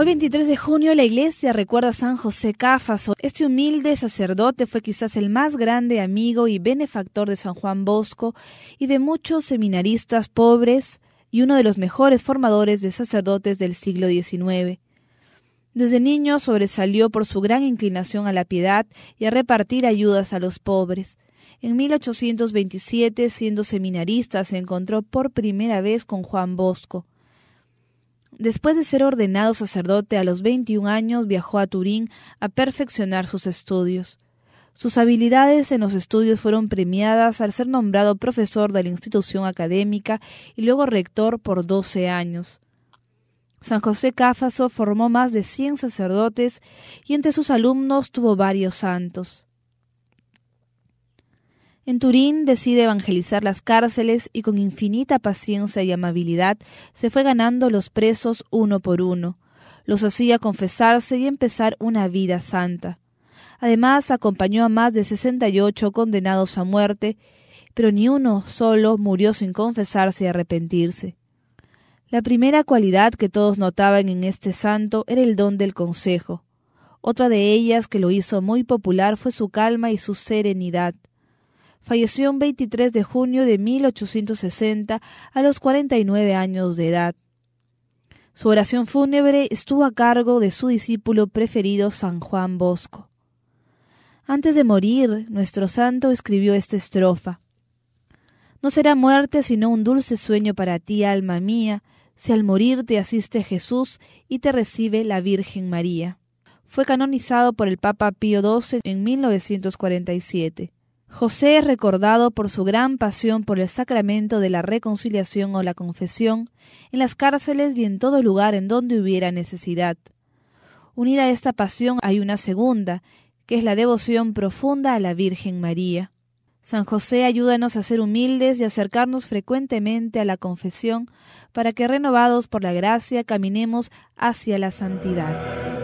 Hoy 23 de junio la iglesia recuerda a San José Cáfaso. Este humilde sacerdote fue quizás el más grande amigo y benefactor de San Juan Bosco y de muchos seminaristas pobres y uno de los mejores formadores de sacerdotes del siglo XIX. Desde niño sobresalió por su gran inclinación a la piedad y a repartir ayudas a los pobres. En 1827, siendo seminarista, se encontró por primera vez con Juan Bosco. Después de ser ordenado sacerdote a los 21 años, viajó a Turín a perfeccionar sus estudios. Sus habilidades en los estudios fueron premiadas al ser nombrado profesor de la institución académica y luego rector por 12 años. San José Cáfaso formó más de 100 sacerdotes y entre sus alumnos tuvo varios santos. En Turín decide evangelizar las cárceles y con infinita paciencia y amabilidad se fue ganando los presos uno por uno. Los hacía confesarse y empezar una vida santa. Además, acompañó a más de sesenta y ocho condenados a muerte, pero ni uno solo murió sin confesarse y arrepentirse. La primera cualidad que todos notaban en este santo era el don del consejo. Otra de ellas que lo hizo muy popular fue su calma y su serenidad falleció un 23 de junio de 1860 a los 49 años de edad. Su oración fúnebre estuvo a cargo de su discípulo preferido San Juan Bosco. Antes de morir, nuestro santo escribió esta estrofa. No será muerte sino un dulce sueño para ti, alma mía, si al morir te asiste Jesús y te recibe la Virgen María. Fue canonizado por el Papa Pío XII en 1947. José es recordado por su gran pasión por el sacramento de la reconciliación o la confesión en las cárceles y en todo lugar en donde hubiera necesidad. Unida a esta pasión hay una segunda, que es la devoción profunda a la Virgen María. San José ayúdanos a ser humildes y acercarnos frecuentemente a la confesión para que renovados por la gracia caminemos hacia la santidad.